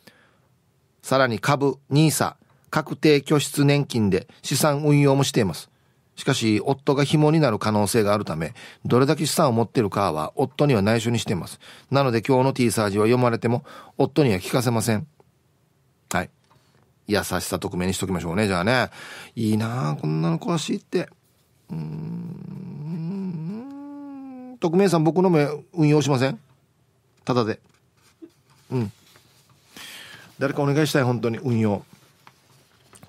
Speaker 1: さらに株、nisa 確定拠出年金で資産運用もしています。しかし、夫が紐になる可能性があるため、どれだけ資産を持ってるかは夫には内緒にしています。なので今日の T サージは読まれても、夫には聞かせません。はい。優しさ特命にしときましょうね、じゃあね。いいなあこんなの詳しいって。うーん。匿名さん僕の目運用しませんただでうん誰かお願いしたい本当に運用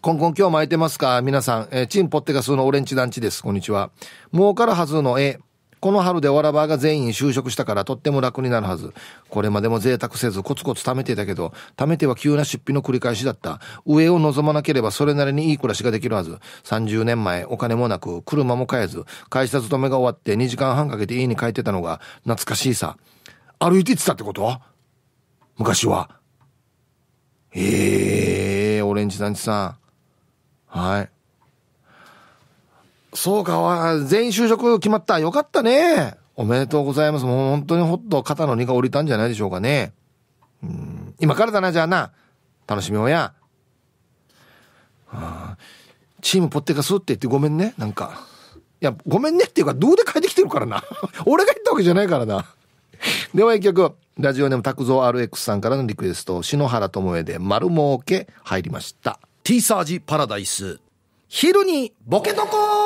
Speaker 1: コンコン今日巻いてますか皆さん、えー、チンポッテガスのオレンジ団地です。こんにちは。儲かるはずの絵。この春でわらばが全員就職したからとっても楽になるはず。これまでも贅沢せずコツコツ貯めていたけど、貯めては急な出費の繰り返しだった。上を望まなければそれなりにいい暮らしができるはず。30年前、お金もなく、車も買えず、会社勤めが終わって2時間半かけて家に帰ってたのが懐かしいさ。歩いて行ってたってこと昔は。ええー、オレンジ団地さん。はい。そうか、全員就職決まった。よかったね。おめでとうございます。もう本当にほっと肩の荷が下りたんじゃないでしょうかね。うん、今からだな、じゃあな。楽しみようや。チームポッテカスって言ってごめんね、なんか。いや、ごめんねっていうか、どうで帰ってきてるからな。俺が言ったわけじゃないからな。では一曲、ラジオネーム拓造 RX さんからのリクエスト、篠原智恵で丸儲け入りました。T サージパラダイス。昼にボケとこー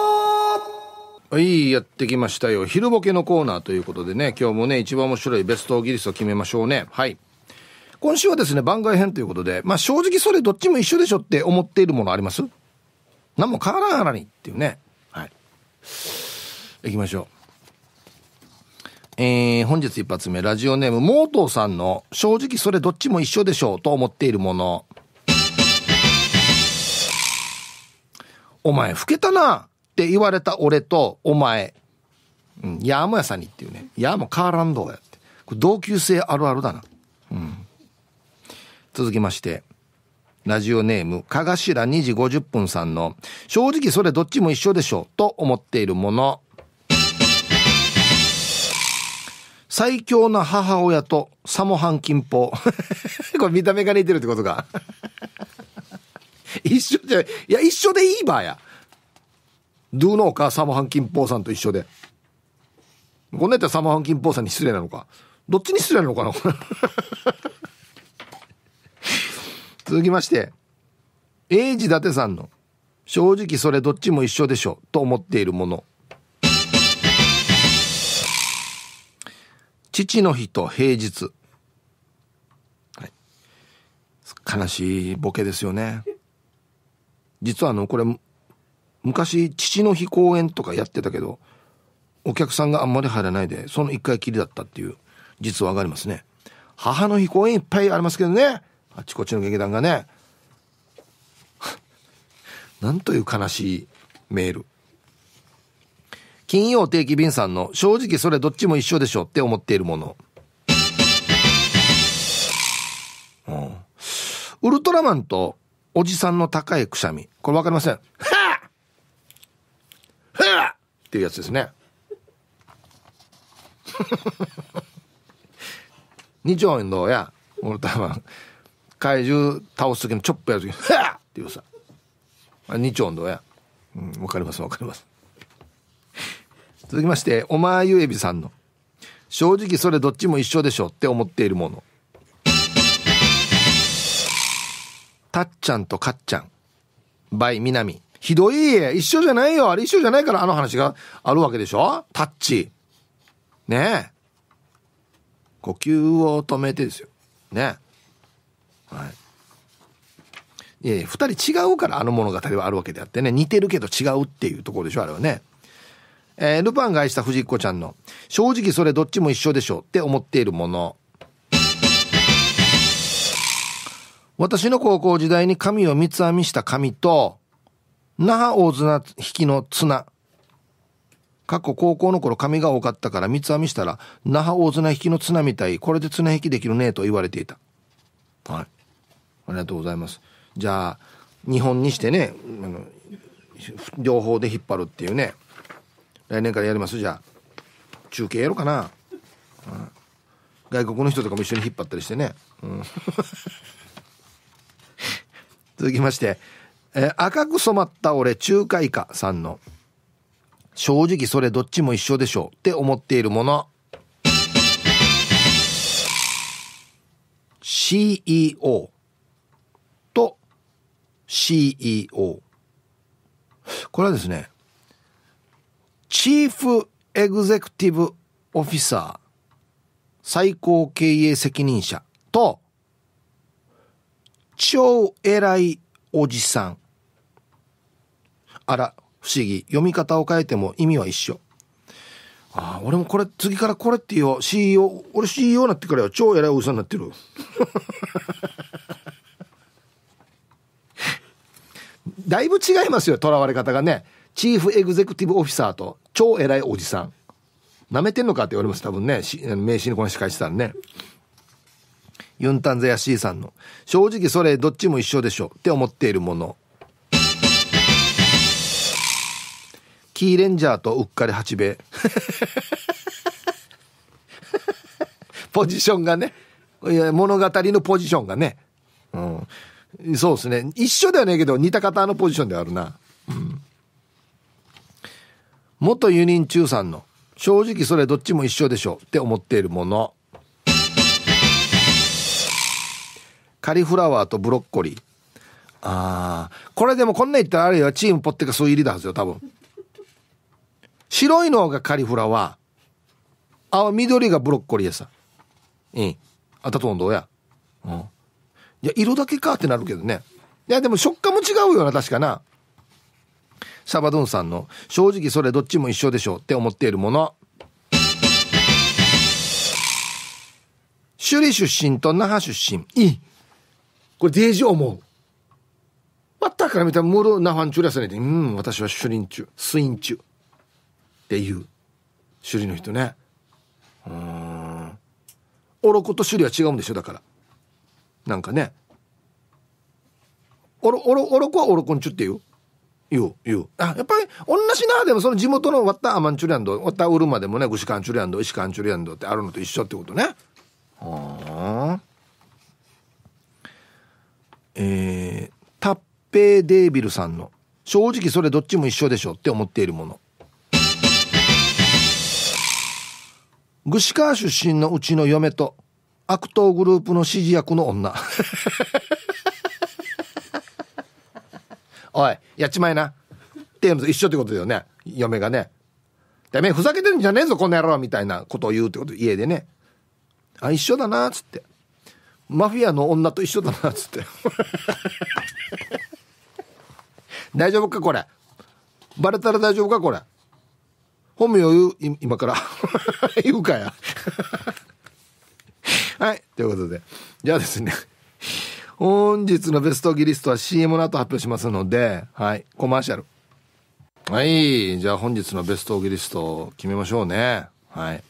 Speaker 1: はい、やってきましたよ。昼ボケのコーナーということでね、今日もね、一番面白いベストギリスを決めましょうね。はい。今週はですね、番外編ということで、まあ正直それどっちも一緒でしょって思っているものあります何も変わらんあらにっていうね。はい。行きましょう。えー、本日一発目、ラジオネーム、モートーさんの、正直それどっちも一緒でしょうと思っているもの。お前、老けたな。って言われた俺とお前、うん、ヤーモヤさんにっていうね、ヤーモカーランドやって。これ同級生あるあるだな。うん。続きまして、ラジオネーム、かがしら2時50分さんの、正直それどっちも一緒でしょ、と思っているもの。最強な母親とサモハン金法。これ見た目が似てるってことか。一緒じゃ、いや、一緒でいいばや。ドゥのかサモハンキンポーさんと一緒で。こんなやったらサモハンキンポーさんに失礼なのか。どっちに失礼なのかな 続きまして、英治伊達さんの、正直それどっちも一緒でしょ、と思っているもの。父の日と平日。悲しいボケですよね。実はあの、これ、昔父の日公演とかやってたけどお客さんがあんまり入らないでその1回きりだったっていう実は上がりますね母の日公演いっぱいありますけどねあちこちの劇団がね なんという悲しいメール金曜定期便さんの「正直それどっちも一緒でしょ」って思っているもの、うん、ウルトラマンとおじさんの高いくしゃみこれ分かりません っていうやつですね。二丁運動や、俺多分、怪獣倒す時のチョップやる時に、はっていうさ。二丁運動や。うん、わかりますわかります。続きまして、お前ゆえびさんの、正直それどっちも一緒でしょって思っているもの。たっちゃんとかっちゃん。倍イ、みなみ。ひどい。一緒じゃないよ。あれ一緒じゃないからあの話があるわけでしょタッチ。ねえ。呼吸を止めてですよ。ねえ。はい。いやいや、二人違うからあの物語はあるわけであってね。似てるけど違うっていうところでしょあれはね。えー、ルパンが愛した藤子ちゃんの「正直それどっちも一緒でしょ」って思っているもの私の高校時代に髪を三つ編みした髪と那覇大綱引きの綱。過去高校の頃髪が多かったから三つ編みしたら、那覇大綱引きの綱みたい、これで綱引きできるねと言われていた。はい。ありがとうございます。じゃあ、日本にしてね、あの両方で引っ張るっていうね。来年からやりますじゃあ。中継やろうかな。うん、外国の人とかも一緒に引っ張ったりしてね。うん、続きまして、えー、赤く染まった俺中華以下さんの正直それどっちも一緒でしょうって思っているもの CEO と CEO これはですねチーフエグゼクティブオフィサー最高経営責任者と超偉いおじさんあら不思議読み方を変えても意味は一緒ああ俺もこれ次からこれって言おう CEO 俺 CEO になってからよ超偉いおじさんになってる だいぶ違いますよとらわれ方がねチーフエグゼクティブオフィサーと超偉いおじさんなめてんのかって言われます多分ね名刺にこの司書いてたらねユンタンザヤシーさんの正直それどっちも一緒でしょって思っているものキーレンジャーとうっかり八兵衛ポジションがね物語のポジションがね、うん、そうですね一緒ではねえけど似た方のポジションであるな、うん、元ユニン中さんの「正直それどっちも一緒でしょ」って思っているものカリフラワーとブロッコリーああこれでもこんな言ったらあれはチームポッテカス入りだはずよ多分白いのがカリフラワー青緑がブロッコリーやさうんあたとんどうやうんいや色だけかってなるけどねいやでも食感も違うよな確かなサバドゥンさんの「正直それどっちも一緒でしょ」って思っているもの首里出身と那覇出身いいこれデージ思うターから見たらムール那覇中やさねでうん私は首里中水院中っていう種類の人ねうんおろこと種類は違うんでしょだからなんかねおろおろおろこはおろこんちゅって言う言う言うあやっぱり同じなでもその地元のわったアマンチュリアンドわったウルマでもねグシカンチュリアンド石カンチュリアンドってあるのと一緒ってことねうんえー、タッペデービルさんの「正直それどっちも一緒でしょ」って思っているもの志川出身のうちの嫁と悪党グループの指示役の女 おいやっちまいなっていうと一緒ってことだよね嫁がねだめふざけてんじゃねえぞこの野郎みたいなことを言うってこと家でねあ一緒だなっつってマフィアの女と一緒だなっつって 大丈夫かこれバレたら大丈夫かこれ本名を言う、今から 言うかや はい。ということで。じゃあですね。本日のベストギリストは CM の後発表しますので、はい。コマーシャル。はい。じゃあ本日のベストギリストを決めましょうね。はい。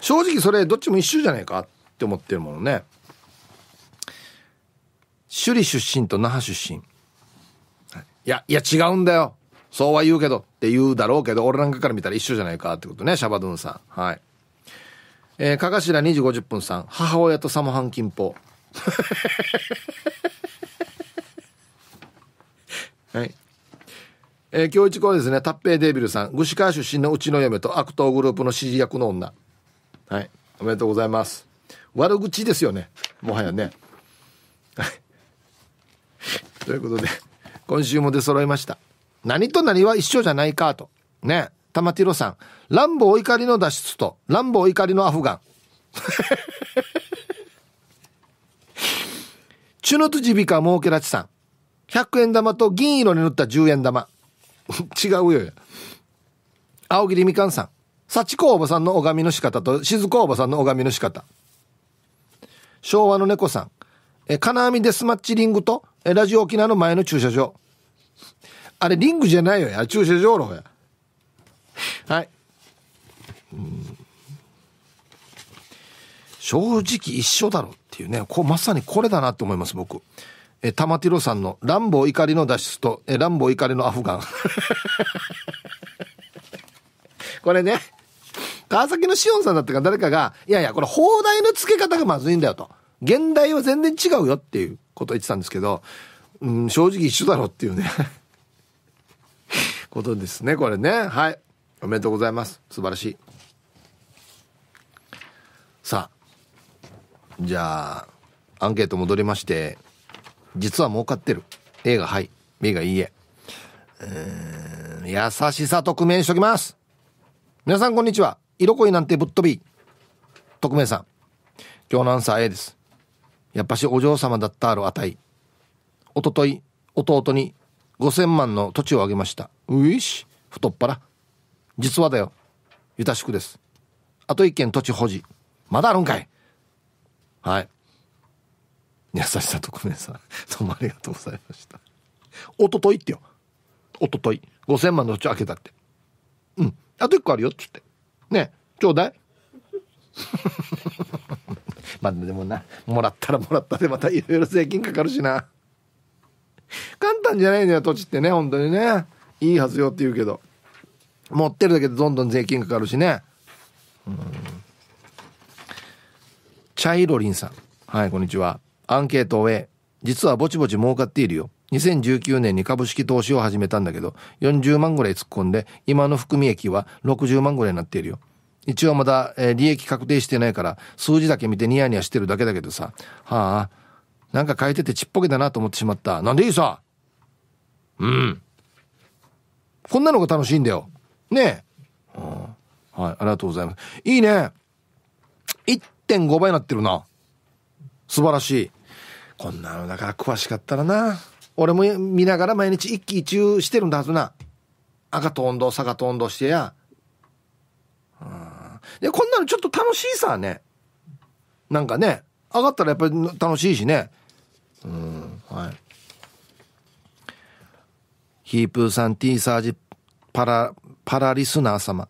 Speaker 1: 正直それどっちも一緒じゃないかって思ってるものね。首里出身と那覇出身。いや、いや違うんだよ。そうは言うけどって言うだろうけど、俺なんかから見たら一緒じゃないかってことね、シャバドゥンさん。はい。えー、かがしら2時50分さん、母親とサモハンキンポ。はい。えー、今日一行ですね、タッペイデービルさん、具志川出身のうちの嫁と悪党グループの指示役の女。はい。おめでとうございます。悪口ですよね。もはやね。ということで、今週も出揃いました。何と何は一緒じゃないかと。ね。玉ティロさん。乱暴怒りの脱出と、乱暴怒りのアフガン。チュノトジビカモーケラチさん。100円玉と銀色に塗った10円玉。違うよ。青桐みかんさん。幸子おばさんの拝みの仕方と静子おばさんの拝みの仕方。昭和の猫さん。え、金網デスマッチリングと、え、ラジオ沖縄の前の駐車場。あれリングじゃないよや。駐車場のや。はい。う正直一緒だろっていうね。こうまさにこれだなって思います、僕。え、玉ティロさんのランボー怒りの脱出と、え、ランボー怒りのアフガン。これね、川崎のしおんさんだったか誰かが、いやいや、これ砲台の付け方がまずいんだよと。現代は全然違うよっていうことを言ってたんですけど、うん、正直一緒だろっていうね。ことですねこれねはいおめでとうございます素晴らしいさあじゃあアンケート戻りまして実は儲かってる A がはい B がいいえ優しさ匿名しときます皆さんこんにちは色恋なんてぶっ飛び匿名さん今日のアンサー A ですやっぱしお嬢様だったあるあたいおととい弟に5000万の土地をあげましたういし太っ腹実はだよゆたしくですあと一軒土地保持まだあるんかいはい優しさと特命さんどうもありがとうございましたおとといってよおととい5000万の土地開けたってうんあと1個あるよっつってねちょうだい まあでもなもらったらもらったでまたいろいろ税金かかるしな簡単じゃないのよ土地ってね本当にねいいはずよって言うけど持ってるだけでどんどん税金かかるしねうんチャイロリンさんはいこんにちはアンケートを終え実はぼちぼち儲かっているよ2019年に株式投資を始めたんだけど40万ぐらい突っ込んで今の含み益は60万ぐらいになっているよ一応まだ、えー、利益確定してないから数字だけ見てニヤニヤしてるだけだけどさはあなんか変えててちっぽけだなと思ってしまった。なんでいいさうん。こんなのが楽しいんだよ。ねえ。はい、ありがとうございます。いいね。1.5倍になってるな。素晴らしい。こんなのだから詳しかったらな。俺も見ながら毎日一喜一憂してるんだはずな。赤と温度、坂と温度してや。うん。で、こんなのちょっと楽しいさね。なんかね、上がったらやっぱり楽しいしね。うんはいヒープーさん T サージパラパラリスナー様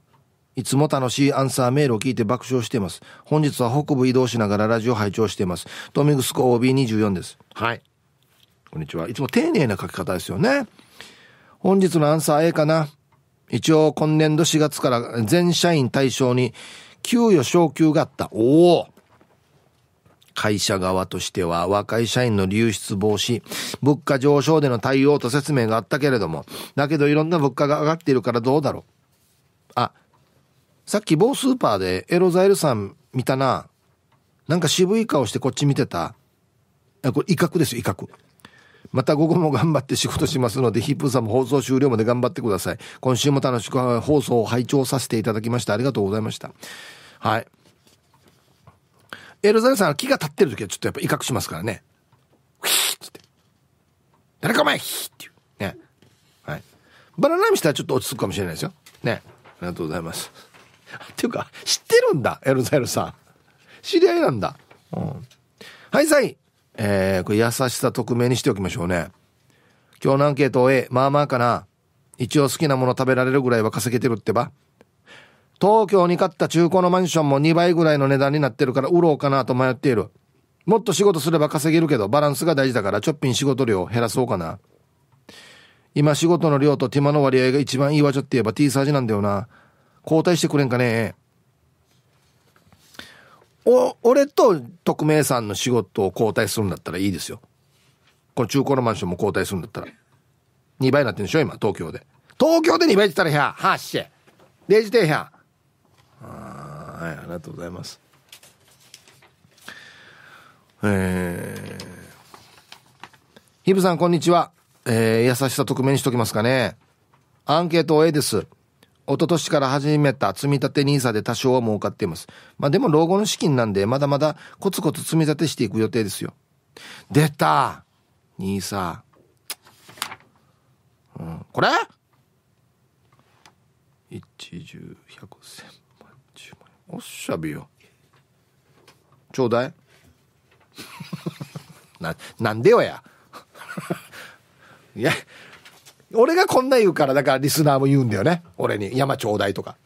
Speaker 1: いつも楽しいアンサーメールを聞いて爆笑しています。本日は北部移動しながらラジオ拝聴しています。トミグスコ OB24 です。はい。こんにちは。いつも丁寧な書き方ですよね。本日のアンサー A かな。一応今年度4月から全社員対象に給与昇給があった。おお会社側としては若い社員の流出防止、物価上昇での対応と説明があったけれども、だけどいろんな物価が上がっているからどうだろう。あ、さっき某スーパーでエロザイルさん見たな。なんか渋い顔してこっち見てた。あこれ威嚇ですよ、威嚇。また午後も頑張って仕事しますので、ヒップさんも放送終了まで頑張ってください。今週も楽しく放送を拝聴させていただきましてありがとうございました。はい。エルザさんは木が立ってる時はちょっとやっぱ威嚇しますからね。ヒーっつって。誰かお前ヒーっていう。ね。はい。バナナにしたらちょっと落ち着くかもしれないですよ。ね。ありがとうございます。っていうか、知ってるんだ、エルザエルさん。知り合いなんだ。うん。はい、3い。えー、これ優しさ匿名にしておきましょうね。今日のアンケートを A、まあまあかな。一応好きなもの食べられるぐらいは稼げてるってば。東京に買った中古のマンションも2倍ぐらいの値段になってるから売ろうかなと迷っている。もっと仕事すれば稼げるけど、バランスが大事だから、ちょっぴん仕事量を減らそうかな。今仕事の量と手間の割合が一番いいわちょって言えば T サージなんだよな。交代してくれんかね。お、俺と匿名さんの仕事を交代するんだったらいいですよ。この中古のマンションも交代するんだったら。2倍になってんでしょ今、東京で。東京で2倍って言ったら、ひシはっしゃ。0時点ひあはいありがとうございますえー、ヒブさんこんにちはえー、優しさ匿名にしときますかねアンケート A です一昨年から始めた積立 NISA で多少は儲かっています。まあでも老後の資金なんでまだまだコツコツ積み立てしていく予定ですよ。出た !NISA。うん、これ一1百1おっしゃびよちょうだい ななんでよや いや俺がこんな言うからだからリスナーも言うんだよね俺に「山ちょうだい」とか